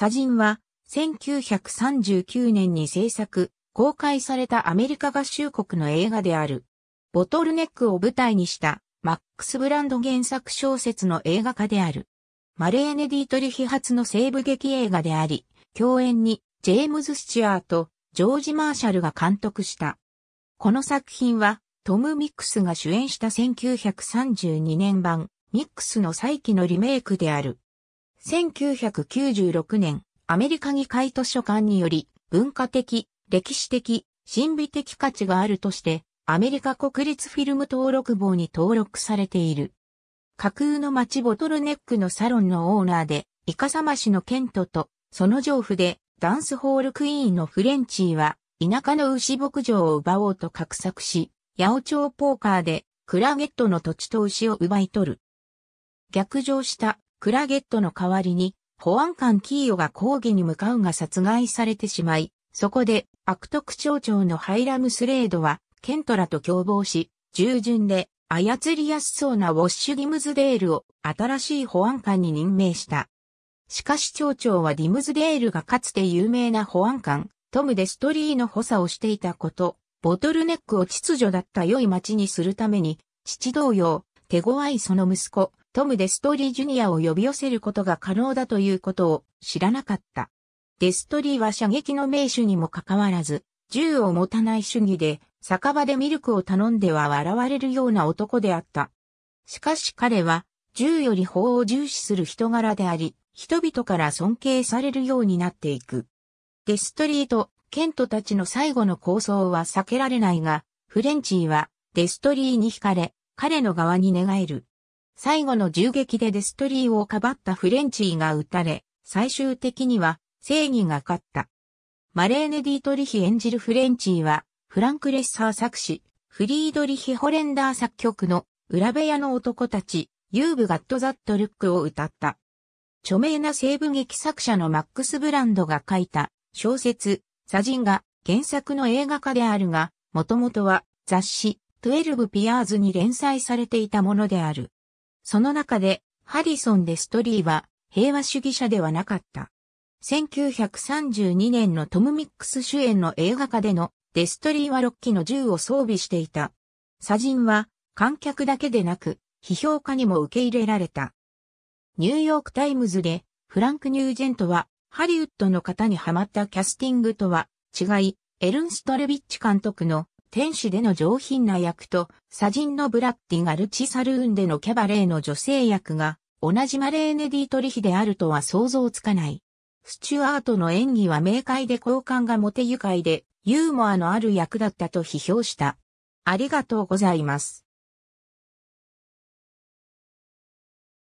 砂人は、1939年に制作、公開されたアメリカ合衆国の映画である。ボトルネックを舞台にした、マックス・ブランド原作小説の映画化である。マレーネ・ディートリヒ発の西部劇映画であり、共演にジェームズ・スチュアート、ジョージ・マーシャルが監督した。この作品はトム・ミックスが主演した1932年版ミックスの再起のリメイクである。1996年、アメリカ議会図書館により、文化的、歴史的、神秘的価値があるとして、アメリカ国立フィルム登録簿に登録されている。架空の街ボトルネックのサロンのオーナーで、イカサマ氏のケントと、その丈夫で、ダンスホールクイーンのフレンチーは、田舎の牛牧場を奪おうと画策し、八百長ポーカーで、クラゲットの土地と牛を奪い取る。逆上したクラゲットの代わりに、保安官キーヨが抗議に向かうが殺害されてしまい、そこで悪徳町長のハイラムスレードは、ケントラと共謀し、従順で操りやすそうなウォッシュ・ディムズデールを新しい保安官に任命した。しかし町長はディムズデールがかつて有名な保安官、トム・デストリーの補佐をしていたこと、ボトルネックを秩序だった良い町にするために、父同様、手強いその息子、トム・デストリー・ジュニアを呼び寄せることが可能だということを知らなかった。デストリーは射撃の名手にもかかわらず、銃を持たない主義で、酒場でミルクを頼んでは笑われるような男であった。しかし彼は、銃より法を重視する人柄であり、人々から尊敬されるようになっていく。デストリーとケントたちの最後の構想は避けられないが、フレンチーはデストリーに惹かれ、彼の側に寝返る。最後の銃撃でデストリーをかばったフレンチーが撃たれ、最終的には正義が勝った。マレーネ・ディートリヒ演じるフレンチーは、フランク・レッサー作詞、フリードリヒ・ホレンダー作曲の裏部屋の男たち、ユーブ・ガット・ザット・ルックを歌った。著名な西部劇作者のマックス・ブランドが書いた小説、サジンが原作の映画化であるが、もともとは雑誌、トゥエルブ・ピアーズに連載されていたものである。その中で、ハリソン・デストリーは、平和主義者ではなかった。1932年のトム・ミックス主演の映画化でのデストリーは6機の銃を装備していた。砂人は観客だけでなく批評家にも受け入れられた。ニューヨークタイムズでフランク・ニュージェントはハリウッドの方にハマったキャスティングとは違い、エルンストレビッチ監督の天使での上品な役と、砂ンのブラッディガルチサルーンでのキャバレーの女性役が、同じマレーネ・ディトリヒであるとは想像つかない。スチュアートの演技は明快で好感がモテ愉快で、ユーモアのある役だったと批評した。ありがとうございます。